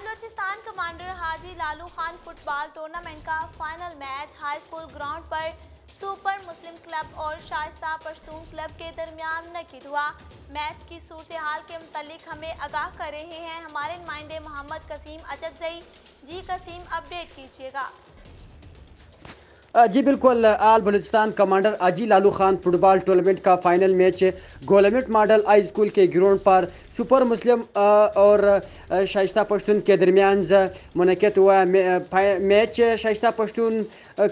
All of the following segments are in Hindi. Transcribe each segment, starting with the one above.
Balochistan commander Haji Lalu Khan football tournament का final match high school ground पर सुपर मुस्लिम क्लब और शाइस्ता पश्तून क्लब के दरमियान नकद हुआ मैच की सूरत हाल के मतलब हमें आगाह कर रहे हैं हमारे नुमाइंदे मोहम्मद कसीम अचकजई जी कसीम अपडेट कीजिएगा जी बिल्कुल all Balochistan commander Haji Lalu Khan football tournament का final match government model high school के ग्राउंड पर सुपर मुस्लिम और शाइस्ता पश्तून के दरमियान मनकद हुआ मैच शाइस्ता पश्तून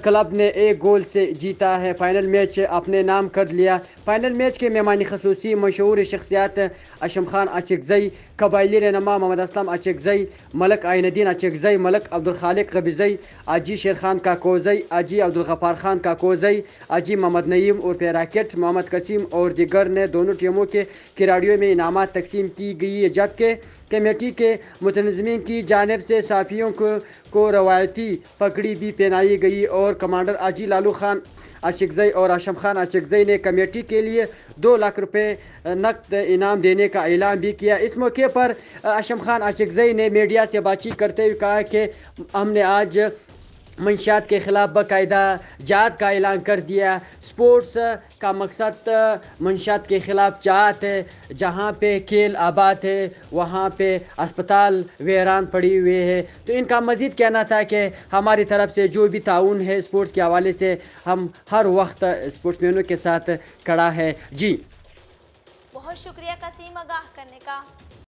क्लब ने एक गोल से जीता है फाइनल मैच अपने नाम कर लिया फाइनल मैच के मेहमान खसूसी मशहूर शख्सियात अशम खान अचकजई कबायली रहनमा मोहम्मद असलम अचकजई मलक आइनद्दीन अचकजई मलक अब्दुल खालिक कबीज़ई अजी शेर खान का कोजई अजी अब्दुलगफ़ार खान का कोजई अजी मोहम्मद नईम और पैराकेट मोहम्मद कसीम और दिगर ने दोनों टीमों के खिलाड़ियों में इनाम तकसीम की गई जबकि कमेटी के मुतनजमी की जानब से साफियों को, को रवायती पकड़ी भी पहनाई गई और कमांडर अजी लालू खान आशिकजई और आशम खान आशिकजई ने कमेटी के लिए दो लाख रुपए नकद इनाम देने का ऐलान भी किया इस मौके पर आशम खान आशिकजई ने मीडिया से बातचीत करते हुए कहा कि हमने आज मंशियात के ख़िलाफ़ बाकायदा जात का ऐलान कर दिया स्पोर्ट्स का मकसद मंशात के ख़िलाफ़ जात है जहाँ पे खेल आबाद है वहाँ पे अस्पताल वेरान पड़ी हुए है तो इनका मज़ीद कहना था कि हमारी तरफ से जो भी ताउन है स्पोर्ट्स के हवाले से हम हर वक्त स्पोर्ट्स मैनों के साथ खड़ा है जी बहुत शुक्रिया कसीम आगाह करने का